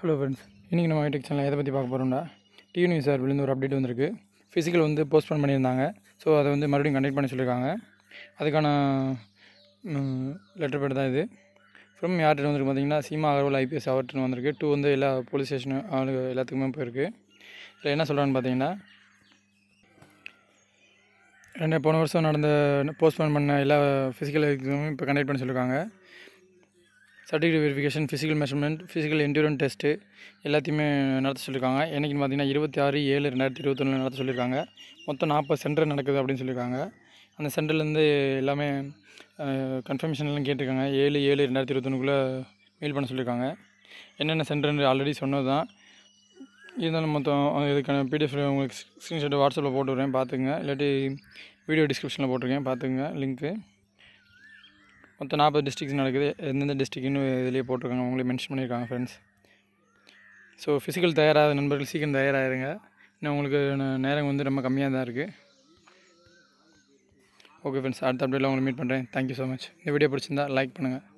hello friends இன்றைக்கி நம்ம ஐடெக் சேனலில் எதை பற்றி பார்க்க போகிறோம்டா டிவி நியூஸ் விழுந்து ஒரு அப்டேட் வந்திருக்கு ஃபிசிக்கல் வந்து போஸ்ட்போன் பண்ணியிருந்தாங்க ஸோ அதை வந்து மறுபடியும் கண்டெக்ட் பண்ண சொல்லியிருக்காங்க அதுக்கான லெட்டர் பேட் தான் இது ஃப்ரம் யார்ட்டு வந்துருக்கு பார்த்தீங்கன்னா சீமா அகர்வால் ஐபிஎஸ் அவர்ட்னு வந்திருக்கு டூ வந்து எல்லா போலீஸ் ஸ்டேஷனும் ஆளுங்க எல்லாத்துக்குமே போயிருக்கு இதில் என்ன சொல்கிறான்னு பார்த்தீங்கன்னா ரெண்டு போன வருஷம் நடந்த போஸ்ட்போன் பண்ண எல்லா ஃபிசிக்கல் எக்ஸாமும் இப்போ கண்டெக்ட் பண்ண சொல்லியிருக்காங்க certificate verification physical measurement physical endurance test எல்லாத்தையுமே நடத்த சொல்லியிருக்காங்க என்றைக்குன்னு பார்த்தீங்கன்னா இருபத்தி ஆறு ஏழு ரெண்டாயிரத்தி இருபத்தொன்னு நடத்த சொல்லியிருக்காங்க மொத்தம் நாற்பது சென்டர் நடக்குது அப்படின்னு சொல்லியிருக்காங்க அந்த சென்டர்லேருந்து எல்லாமே கன்ஃபர்மேஷன்லாம் கேட்டிருக்காங்க ஏழு ஏழு ரெண்டாயிரத்தி இருபத்தொன்னுக்குள்ளே மெயில் பண்ண சொல்லியிருக்காங்க என்னென்ன சென்டர்னு ஆல்ரெடி சொன்னது தான் இருந்தாலும் மொத்தம் இதுக்கான பிடிஎஃப் உங்களுக்கு ஸ்க்ரீன்ஷாட் வாட்ஸ்அப்பில் போட்டுருக்கேன் விட்றேன் பார்த்துங்க இல்லாட்டி வீடியோ டிஸ்கிரிப்ஷனில் போட்டிருக்கேன் பார்த்துங்க லிங்க்கு மொத்தம் நாற்பது டிஸ்ட்ரிக்ஸ் நடக்குது எந்தெந்த டிஸ்ட்ரிக்னு இதிலேயே போட்டிருக்காங்க அவங்களே மென்ஷன் பண்ணியிருக்காங்க ஃப்ரெண்ட்ஸ் ஸோ ஃபிசிக்கல் தயாராக நண்பர்கள் சீக்கிரம் தயாராகிருங்க இன்னும் உங்களுக்கு நேரம் வந்து ரொம்ப கம்மியாக தான் இருக்குது ஓகே ஃப்ரெண்ட்ஸ் அடுத்த அப்டேட்டில் உங்களை மீட் பண்ணுறேன் தேங்க்யூ ஸோ மச் இந்த வீடியோ பிடிச்சிருந்தா லைக் பண்ணுங்கள்